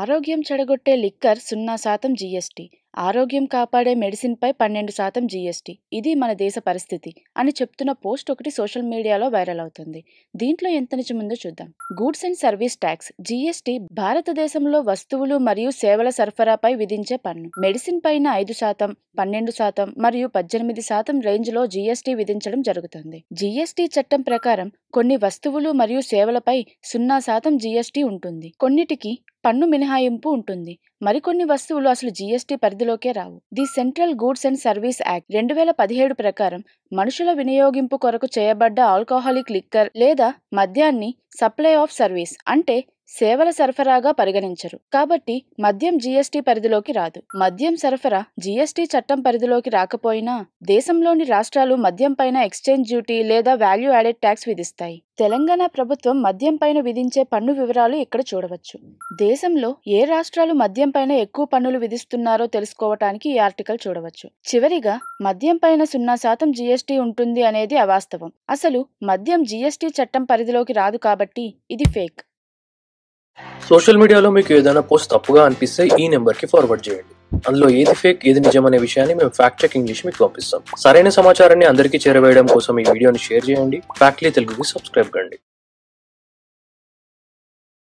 ఆరోగ్యం చెడగొట్టే లిక్కర్ సున్నా శాతం జీఎస్టీ ఆరోగ్యం కాపాడే మెడిసిన్పై పన్నెండు శాతం జీఎస్టీ ఇది మన దేశ పరిస్థితి అని చెప్తున్న పోస్ట్ ఒకటి సోషల్ మీడియాలో వైరల్ అవుతుంది దీంట్లో ఎంత ముందో చూద్దాం goods and service tax GST భారతదేశంలో వస్తువులు మరియు సేవల సరఫరాపై విధించే పన్ను మెడిసిన్ పైన ఐదు శాతం పన్నెండు శాతం మరియు పద్దెనిమిది శాతం రేంజ్లో జీఎస్టీ విధించడం జరుగుతుంది జీఎస్టీ చట్టం ప్రకారం కొన్ని వస్తువులు మరియు సేవలపై సున్నా శాతం జీఎస్టీ ఉంటుంది కొన్నిటికి పన్ను మినహాయింపు ఉంటుంది మరికొన్ని వస్తువులు అసలు జీఎస్టీ పరిధి పరిధిలోకే రావు the central goods and service act రెండు వేల పదిహేడు ప్రకారం మనుషుల వినియోగింపు కొరకు చేయబడ్డ ఆల్కహాలిక్ లిక్కర్ లేదా మద్యాన్ని సప్లై ఆఫ్ సర్వీస్ అంటే సేవల సరఫరాగా పరిగణించరు కాబట్టి మద్యం జీఎస్టీ పరిధిలోకి రాదు మద్యం సరఫరా జీఎస్టీ చట్టం పరిధిలోకి రాకపోయినా దేశంలోని రాష్ట్రాలు మద్యం పైన ఎక్స్చేంజ్ డ్యూటీ లేదా వాల్యూ యాడెడ్ ట్యాక్స్ విధిస్తాయి తెలంగాణ ప్రభుత్వం మద్యం పైన విధించే పన్ను వివరాలు ఇక్కడ చూడవచ్చు దేశంలో ఏ రాష్ట్రాలు మద్యం పైన ఎక్కువ పన్నులు విధిస్తున్నారో తెలుసుకోవటానికి ఈ ఆర్టికల్ చూడవచ్చు చివరిగా మద్యం పైన సున్నా శాతం జీఎస్టీ ఉంటుంది అనేది అవాస్తవం అసలు మద్యం జీఎస్టీ చట్టం పరిధిలోకి రాదు కాబట్టి ఇది ఫేక్ సోషల్ మీడియాలో మీకు ఏదైనా పోస్ట్ తప్పుగా అనిపిస్తే ఈ నెంబర్కి ఫార్వర్డ్ చేయండి అందులో ఏది ఫేక్ ఏది నిజం అనే విషయాన్ని మేము ఫ్యాక్ట్ చెకింగ్ చేసి మీకు పంపిస్తాం సరైన సమాచారాన్ని అందరికీ చేరవేయడం కోసం ఈ వీడియోని షేర్ చేయండి ఫ్యాక్ట్లీ తెలుగుకి సబ్స్క్రైబ్ కండి